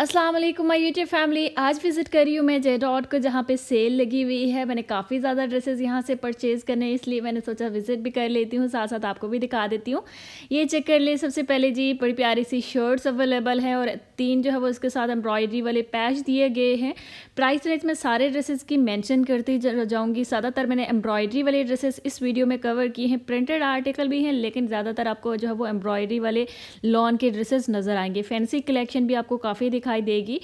अस्सलाम वालेकुम my YouTube family आज विज़िट कर रही हूँ मैं जे डॉट को जहाँ पे सेल लगी हुई है मैंने काफ़ी ज़्यादा ड्रेसेस यहाँ से परचेज़ करने इसलिए मैंने सोचा विज़िट भी कर लेती हूँ साथ साथ आपको भी दिखा देती हूँ ये चेक कर लिए सबसे पहले जी बड़ी प्यारी सी शर्ट्स अवेलेबल है और तीन जो है वो उसके साथ एम्ब्रॉयडरी वाले पैच दिए गए हैं प्राइस रेंज में सारे ड्रेसेस की मैंशन करती जाऊँगी ज़्यादातर मैंने एम्ब्रॉयडरी वाले ड्रेसेस इस वीडियो में कवर किए हैं प्रिंटेड आर्टिकल भी हैं लेकिन ज़्यादातर आपको जो है वो एम्ब्रॉयडरी वाले लॉन के ड्रेसेस नज़र आएंगे फैंसी कलेक्शन भी आपको काफ़ी दिखाई देगी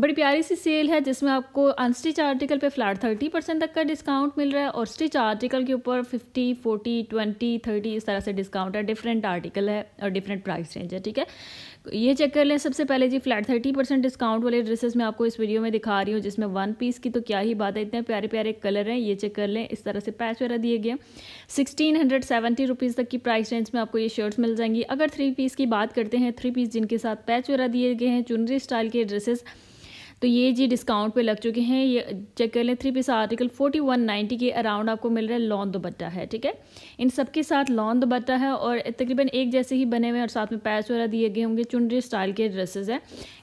बड़ी प्यारी सी सेल है जिसमें आपको अनस्टिच आर्टिकल पे फ्लैट थर्टी परसेंट तक का डिस्काउंट मिल रहा है और स्टिच आर्टिकल के ऊपर फिफ्टी फोर्टी ट्वेंटी थर्टी इस तरह से डिस्काउंट है डिफरेंट आर्टिकल है और डिफरेंट प्राइस रेंज है ठीक है ये चेक कर लें सबसे पहले जी फ्लैट थर्टी परसेंट डिस्काउंट वाले ड्रेसेस मैं आपको इस वीडियो में दिखा रही हूँ जिसमें वन पीस की तो क्या ही बात है इतने प्यारे प्यारे कलर हैं ये चेक कर लें इस तरह से पैच वगैरह दिए गए सिक्सटीन हंड्रेड सेवेंटी रुपीज़ तक की प्राइस रेंज में आपको ये शर्ट्स मिल जाएंगी अगर थ्री पीस की बात करते हैं थ्री पीस जिनके साथ पैच वगैरह दिए गए हैं चुनरी स्टाइल के ड्रेसेस तो ये जी डिस्काउंट पे लग चुके हैं ये चेक कर लें three piece article forty one ninety के अराउंड आपको मिल रहा है लॉन दुपट्टा है ठीक है इन सब के साथ लॉन दुपट्टा है और तकरीबन एक जैसे ही बने हुए और साथ में पैच वगैरह दिए गए होंगे चुनरी स्टाइल के ड्रेसेज हैं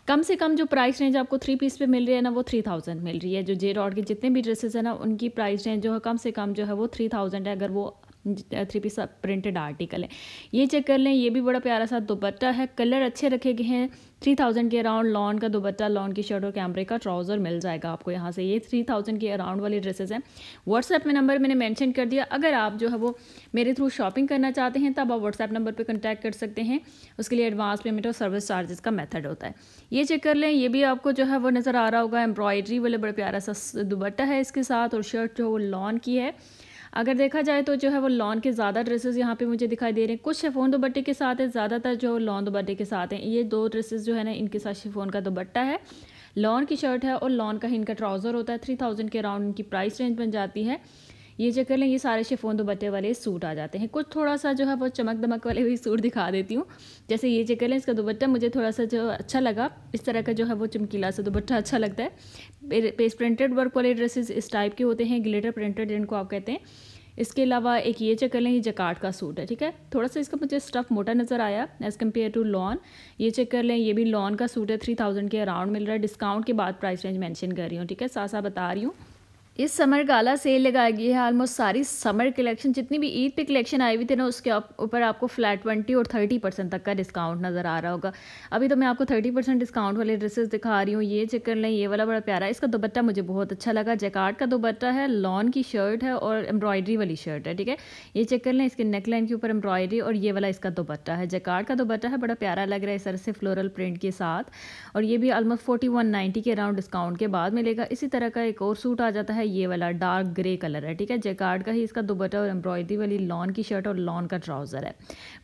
कम से कम जो प्राइस रेंज आपको थ्री पीस पे मिल रही है ना वो थ्री थाउजेंड मिल रही है जो जे रॉड के जितने भी ड्रेसेज हैं ना उनकी प्राइस रेंज जो है कम से कम जो है वो थ्री थाउजेंड है अगर वो थ्री पीस प्रिंटेड आर्टिकल है ये चेक कर लें ये भी बड़ा प्यारा सा दुपट्टा है कलर अच्छे रखे गए हैं थ्री थाउजेंड के अराउंड लॉन का दुपट्टा लॉन की शर्ट और कैमरे का ट्राउज़र मिल जाएगा आपको यहाँ से ये थ्री थाउजेंड के अराउंड वाली ड्रेसेस हैं व्हाट्सएप में नंबर मैंने मैंशन कर दिया अगर आप जो है वो मेरे थ्रू शॉपिंग करना चाहते हैं तब आप व्हाट्सएप नंबर पर कंटैक्ट कर सकते हैं उसके लिए एडवांस पेमेंट और सर्विस चार्जेस का मैथड होता है ये चेक कर लें ये भी आपको जो है वो नज़र आ रहा होगा एम्ब्रॉयडरी वाले बड़ा प्यारा सा दुपट्टा है इसके साथ और शर्ट जो है वो लॉन की है अगर देखा जाए तो जो है वो लॉन के ज़्यादा ड्रेसेस यहाँ पे मुझे दिखाई दे रहे हैं कुछ शेफोन दोपट्टे के साथ हैं ज़्यादातर जो लॉन दुपट्टे के साथ हैं ये दो ड्रेसेस जो है ना इनके साथ शेफोन का दोपट्टा है लॉन की शर्ट है और लॉन का इनका ट्राउज़र होता है थ्री थाउजेंड के अराउंड इनकी प्राइस रेंज बन जाती है ये चेक कर लें ये सारे शेफोन दुपट्टे तो वाले सूट आ जाते हैं कुछ थोड़ा सा जो है वो चमक दमक वाले भी सूट दिखा देती हूँ जैसे ये चेक कर लें इसका दुपट्टा मुझे थोड़ा सा जो अच्छा लगा इस तरह का जो है वो चमकीला सा दुपट्टा अच्छा लगता है पेस प्रिंटेड वर्क वाले ड्रेसेस इस टाइप के होते हैं ग्लेटर प्रिंटेड जिनको आप कहते हैं इसके अलावा एक ये चेक कर लें ये जकाट का सूट है ठीक है थोड़ा सा इसका मुझे स्टफ़ मोटा नज़र आया एज़ कम्पेयर टू लॉन ये चेक कर लें ये भी लॉन का सूट है थ्री थाउजेंड के अराउंड मिल रहा है डिस्काउंट के बाद प्राइस रेंज मेंशन कर रही हूँ ठीक है साथ साथ बता रही हूँ इस समर गाला सेल लगाई गई है ऑलमोस्ट सारी समर कलेक्शन जितनी भी ईद पे कलेक्शन आई हुई थी ना उसके ऊपर आप, आपको फ्लैट ट्वेंटी और थर्टी परसेंट तक का डिस्काउंट नज़र आ रहा होगा अभी तो मैं आपको थर्टी परसेंट डिस्काउंट वाले ड्रेसेस दिखा रही हूँ ये चेक कर लें ये वाला बड़ा प्यारा इसका दोपट्टा मुझे बहुत अच्छा लगा जैकार्ड का दोपट्टा है लॉन की शर्ट है और एम्ब्रॉयडरी वाली शर्ट है ठीक है ये चेक कर लें इसके नेकलाइन के ऊपर एम्ब्रॉयडरी और ये वाला इसका दोपट्टा है जैकार्ड का दोपट्टा है बड़ा प्यारा लग रहा है इस तरह से फ्लोरल प्रिंट के साथ और ये भी ऑलमोस्ट फोर्टी के अराउंड डिस्काउंट के बाद मिलेगा इसी तरह का एक और सूट आ जाता है ये वाला डार्क ग्रे कलर है ठीक है जेकार्ड का ही इसका दुबटा और एम्ब्रॉयडरी वाली लॉन की शर्ट और लॉन का ट्राउज़र है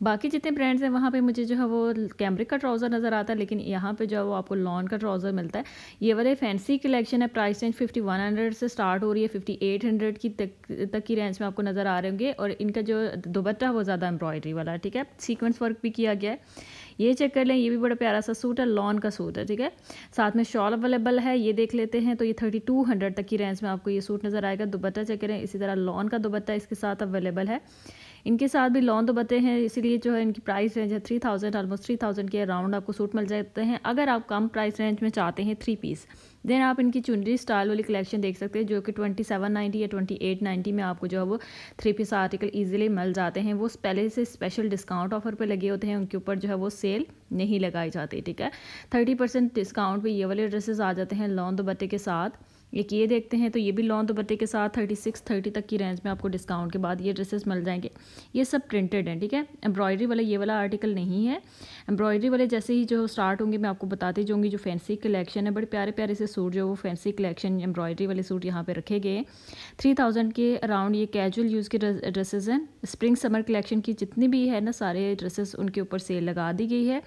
बाकी जितने ब्रांड्स हैं वहाँ पर मुझे जो है वो कैमरिक का ट्राउज़र नज़र आता है लेकिन यहाँ पर जो है वो आपको लॉन का ट्राउज़र मिलता है ये वाले फैंसी कलेक्शन है प्राइस रेंज फिफ्टी से स्टार्ट हो रही है फिफ्टी की तक तक की रेंज में आपको नज़र आ रहे होंगे और इनका जो दुबट्टा वो ज़्यादा एम्ब्रॉयडरी वाला ठीक है सीक्वेंस वर्क भी किया गया है ये चेक कर लें ये भी बड़ा प्यारा सा सूट है लॉन का सूट है ठीक है साथ में शॉल अवेलेबल है ये देख लेते हैं तो ये थर्टी टू हंड्रेड तक की रेंज में आपको ये सूट नज़र आएगा दुपट्टा चेक करें इसी तरह लॉन का दुपट्टा इसके साथ अवेलेबल है इनके साथ भी लॉन्ग दुपट्टे हैं इसीलिए जो है इनकी प्राइस रेंज है three thousand almost three thousand के अराउंड आपको सूट मिल जाते हैं अगर आप कम प्राइस रेंज में चाहते हैं थ्री पीस देन आप इनकी चुनरी स्टाइल वाली कलेक्शन देख सकते हैं जो कि ट्वेंटी सेवन नाइन्टी या ट्वेंटी एट नाइन्टी में आपको जो है वो थ्री पीस आर्टिकल ईजिली मिल जाते हैं वो पहले से स्पेशल डिस्काउंट ऑफर पर लगे होते हैं उनके ऊपर जो है वो सेल नहीं लगाई जाती ठीक है थर्टी परसेंट डिस्काउंट पर ये वाले ड्रेसेस आ जाते हैं लॉन्ग दुपट्टे के साथ ये ये देखते हैं तो ये भी लॉन्ग दुपट्टे के साथ थर्टी सिक्स थर्टी तक की रेंज में आपको डिस्काउंट के बाद ये ड्रेसेस मिल जाएंगे ये सब प्रिंटेड हैं ठीक है एम्ब्रॉयडरी वाला ये वाला आर्टिकल नहीं है एम्ब्रॉयडरी वाले जैसे ही जो स्टार्ट होंगे मैं आपको बताती जाऊँगी जो फैंसी कलेक्शन है बड़े प्यारे प्यारे से सूट जो वो फैंसी कलेक्शन एम्ब्रॉयडरी वाले सूट यहाँ पर रखे गए थ्री थाउजेंड के अराउंड ये कैजुअल यूज़ के ड्रेसेज हैं स्प्रिंग समर कलेक्शन की जितनी भी है ना सारे ड्रेसेस उनके ऊपर सेल लगा दी गई है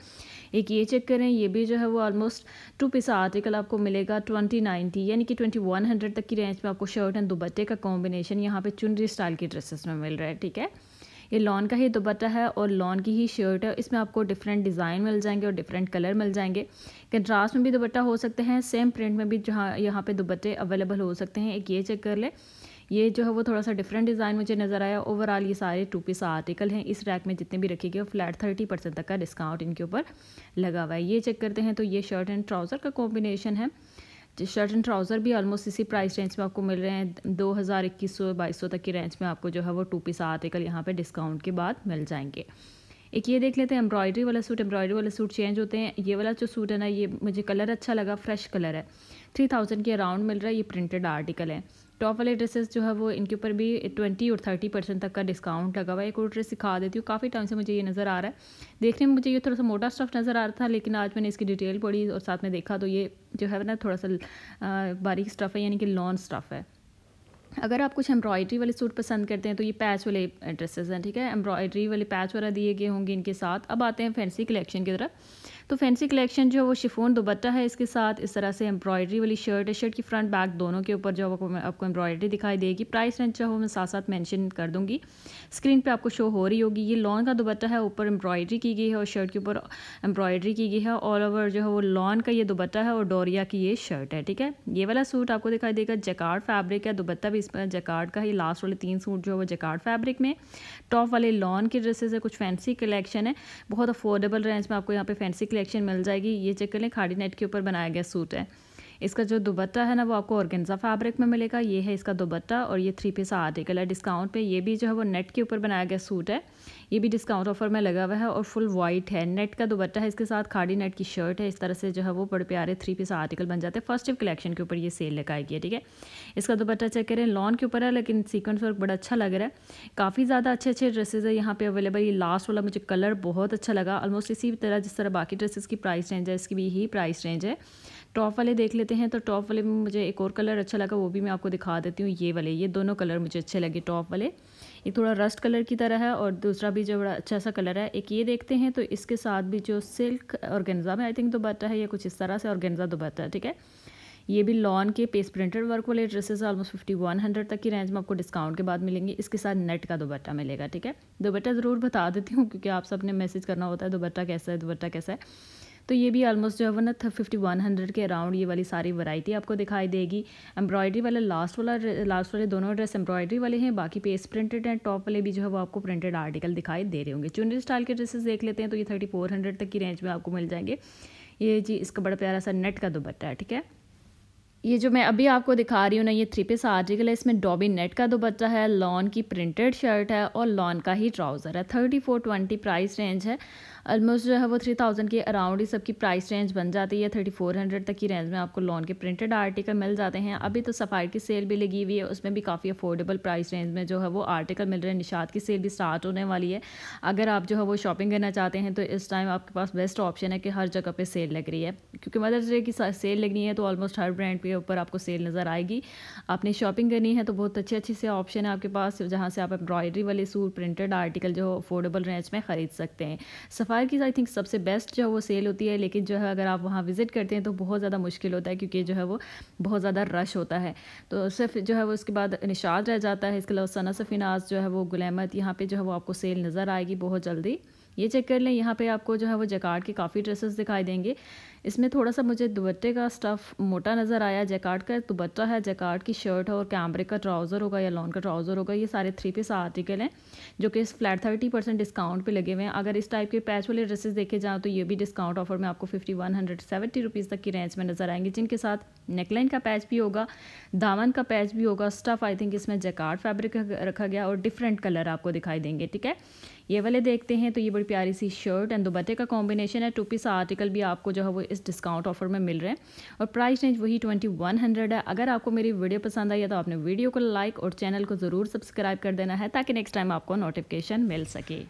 एक ये चेक करें ये भी जो है वो ऑलमोस्ट टू पीस आर्टिकल आपको मिलेगा ट्वेंटी नाइनटी यानी कि ट्वेंटी वन हंड्रेड तक की रेंज में आपको शर्ट एंड दुबट्टे का कॉम्बिनेशन यहाँ पे चुनरी स्टाइल की ड्रेसेस में मिल रहा है ठीक है ये लॉन का ही दुबट्टा है और लॉन की ही शर्ट है इसमें आपको डिफरेंट डिज़ाइन मिल जाएंगे और डिफरेंट कलर मिल जाएंगे कंट्रास्ट में भी दुबट्टा हो सकते हैं सेम प्रिंट में भी जहाँ यहाँ पे दुबट्टे अवेलेबल हो सकते हैं एक ये चेक कर ले ये जो है वो थोड़ा सा डिफरेंट डिज़ाइन मुझे नज़र आया ओवरऑल ये सारे टू पीस आर्टिकल हैं इस रैक में जितने भी रखे गए फ्लैट थर्टी परसेंट तक का डिस्काउंट इनके ऊपर लगा हुआ है ये चेक करते हैं तो ये शर्ट एंड ट्राउज़र का कॉम्बिनेशन है शर्ट एंड ट्राउज़र भी ऑलमोस्ट इसी प्राइस रेंज में आपको मिल रहे हैं दो हज़ार इक्कीस सौ बाईस सौ तक की रेंज में आपको जो है वो टू पीस आर्टिकल यहाँ पर डिस्काउंट के बाद मिल जाएंगे एक ये देख लेते हैं एम्ब्रॉयडरी वाला सूट एम्ब्रॉयडरी वाले सूट चेंज होते हैं ये वाला जो सूट है ना ये मुझे कलर अच्छा लगा फ्रेश कलर है थ्री थाउजेंड के अराउंड मिल रहा है ये प्रिंटेड आर्टिकल है टॉप वाले ड्रेसेस जो है वो इनके ऊपर भी ट्वेंटी और थर्टी परसेंट तक का डिस्काउंट लगा हुआ है एक और ड्रेस सिखा देती हूँ काफ़ी टाइम से मुझे ये नज़र आ रहा है देखने में मुझे ये थोड़ा सा मोटा स्टफ नज़र आ रहा था लेकिन आज मैंने इसकी डिटेल पढ़ी और साथ में देखा तो ये जो है ना थोड़ा सा बारीक स्टफ़ है यानी कि लॉन् स्टफ़ है अगर आप कुछ एम्ब्रॉयडरी वाले सूट पसंद करते हैं तो ये पैच वाले ड्रेसेस हैं ठीक है एम्ब्रॉयडरी वाले पैच वगैरह दिए गए होंगे इनके साथ अब आते हैं फैंसी कलेक्शन की तरफ तो फैंसी कलेक्शन जो है वो शिफोन दोपट्टा है इसके साथ इस तरह से एम्ब्रॉयडरी वाली शर्ट है शर्ट की फ्रंट बैक दोनों के ऊपर जो आपको आपको एम्ब्रॉयडरी दिखाई देगी प्राइस रेंज जो मैं साथ साथ मैंशन कर दूँगी स्क्रीन पर आपको शो हो रही होगी ये लॉन का दोपट्टा है ऊपर एम्ब्रॉयडरी की गई है और शर्ट के ऊपर एम्ब्रॉयडरी की गई है ऑल ओवर जो है वो लॉन का ये दोपट्टा है और डोरिया की ये शर्ट है ठीक है ये वाला सूट आपको दिखाई देगा जकार्ड फैब्रिक है दोपट्टा भी इस पर जकार्ड का ही लास्ट वाले तीन सूट जो है वो जकार्ड फैब्रिक में टॉप वाले लॉन के ड्रेसेज है कुछ फैंसी कलेक्शन है बहुत अफोर्डेबल रेंज में आपको यहाँ पे फैंसी रिएक्शन मिल जाएगी ये चेक कर लें खाड़ी नेट के ऊपर बनाया गया सूट है इसका जो दुबट्टा है ना वो आपको ऑर्गेन्जा फैब्रिक में मिलेगा ये है इसका दुबट्टा और ये थ्री पीस आधे कलर डिस्काउंट पे ये भी जो है वो नेट के ऊपर बनाया गया सूट है ये भी डिस्काउंट ऑफर में लगा हुआ है और फुल वाइट है नेट का दुबट्टा है इसके साथ खाड़ी नेट की शर्ट है इस तरह से जो है वो बड़े प्यारे थ्री पीस आर्टिकल बन जाते हैं फर्स्ट कलेक्शन के ऊपर ये सेल लगाई गई है ठीक है इसका दुबट्टा चेक करें लॉन के ऊपर है लेकिन सीक्वेंस वर्क बड़ा अच्छा लग रहा है काफ़ी ज़्यादा अच्छे अच्छे ड्रेसेज है यहाँ पे अवेलेबल ये लास्ट वाला मुझे कलर बहुत अच्छा लगा ऑलमोस्ट इसी तरह जिस तरह बाकी ड्रेसेज की प्राइस रेंज है इसकी भी यही प्राइस रेंज है टॉप वाले देख लेते हैं तो टॉप वाले में मुझे एक और कलर अच्छा लगा वो भी मैं आपको दिखा देती हूँ ये वाले ये दोनों कलर मुझे अच्छे लगे टॉप वाले एक थोड़ा रस्ट कलर की तरह है और दूसरा भी जो बड़ा अच्छा सा कलर है एक ये देखते हैं तो इसके साथ भी जो सिल्क और में आई थिंक दुपट्टा है या कुछ इस तरह से और गेंजा है ठीक है ये भी लॉन के पेस प्रिंटेड वर्क वाले dresses almost fifty one hundred तक की रेंज में आपको डिस्काउंट के बाद मिलेंगे इसके साथ नेट का दुपट्टा मिलेगा ठीक है दुपट्टा ज़रूर बता देती हूँ क्योंकि आप सबने मैसेज करना होता है दुपट्टा कैसा है दुपट्टा कैसा है तो ये भी ऑलमोस्ट जो है वो ना फिफ्टी वन हंड्रेड के अराउंड ये वाली सारी वैरायटी आपको दिखाई देगी एम्ब्रॉयडरी वाला लास्ट वाला लास्ट वाले दोनों ड्रेस एम्ब्रॉयडरी वाले हैं बाकी पेस प्रिंटेड एंड टॉप वाले भी जो है वो आपको प्रिंटेड आर्टिकल दिखाई दे रहे होंगे चुनरी स्टाइल के ड्रेसेस देख लेते हैं तो ये थर्टी फोर हंड्रेड तक की रेंज में आपको मिल जाएंगे ये जी इसका बड़ा प्यारा सा नेट का दुपट्टा है ठीक है ये जो मैं अभी आपको दिखा रही हूँ ना ये थ्री पीस आर्टिकल है इसमें डॉबी नेट का दुपट्टा है लॉन की प्रिंटेड शर्ट है और लॉन का ही ट्राउज़र है thirty four twenty price range है ऑलमोस्ट जो है वो थ्री थाउजेंड के अराउंड ही सबकी प्राइस रेंज बन जाती है थर्टी फोर हंड्रेड तक की रेंज में आपको लॉन के प्रिंटेड आर्टिकल मिल जाते हैं अभी तो सफ़ाई की सेल भी लगी हुई है उसमें भी काफ़ी अफोर्डेबल प्राइस रेंज में जो है वो आर्टिकल मिल रहे हैं निशात की सेल भी स्टार्ट होने वाली है अगर आप जो है वो शॉपिंग करना चाहते हैं तो इस टाइम आपके पास बेस्ट ऑप्शन है कि हर जगह पर सेल लग रही है क्योंकि मदर्स डे की सेल लगनी है तो ऑलमोस्ट हर ब्रांड के ऊपर आपको सेल नज़र आएगी आपने शॉपिंग करनी है तो बहुत अच्छे अच्छे से ऑप्शन है आपके पास जहाँ से आप एम्ब्रॉयडरी वाले सूट प्रिंटेड आर्टिकल जो अफोर्डेबल रेंज में ख़रीद सकते हैं सफ़ाई बाहर की आई थिंक सबसे बेस्ट जो है वो सेल होती है लेकिन जो है अगर आप वहाँ विज़िट करते हैं तो बहुत ज़्यादा मुश्किल होता है क्योंकि जो है वो बहुत ज़्यादा रश होता है तो सिर्फ जो है वो उसके बाद निशाद रह जाता है इसके अलावा सना सफ़ीनाज जो है वो गुलामत यहाँ पर जो है वो आपको सेल नज़र आएगी बहुत जल्दी ये चेक कर लें यहाँ पर आपको जो है वो जकार्ड के काफ़ी ड्रेसेस दिखाई देंगे इसमें थोड़ा सा मुझे दुबट्टे का स्टफ़ मोटा नज़र आया जैकार्ड का दुबट्टा है जैकार्ड की शर्ट है और कैमरे का ट्राउज़र होगा या लॉन का ट्राउज़र होगा ये सारे थ्री पीस आर्टिकल हैं जो कि इस फ्लैट थर्टी परसेंट डिस्काउंट पर लगे हुए हैं अगर इस टाइप के पैच वाले ड्रेसेस देखे जाएँ तो ये भी डिस्काउंट ऑफर में आपको fifty one hundred seventy rupees तक की रेंज में नज़र आएंगे जिनके साथ नेकलाइन का पैच भी होगा दामन का पैच भी होगा स्टफ़ आई थिंक इसमें जैकार्ड फैब्रिक रखा गया और डिफरेंट कलर आपको दिखाई देंगे ठीक है ये वाले देखते हैं तो ये बड़ी प्यारी सी शर्ट एंड दुबट्टे का कॉम्बिनेशन है टू पीस आर्टिकल भी आपको जो है वो इस डिस्काउंट ऑफर में मिल रहे हैं और प्राइस रेंज वही ट्वेंटी वन हंड्रेड है अगर आपको मेरी वीडियो पसंद आई है तो आपने वीडियो को लाइक और चैनल को ज़रूर सब्सक्राइब कर देना है ताकि नेक्स्ट टाइम आपको नोटिफिकेशन मिल सके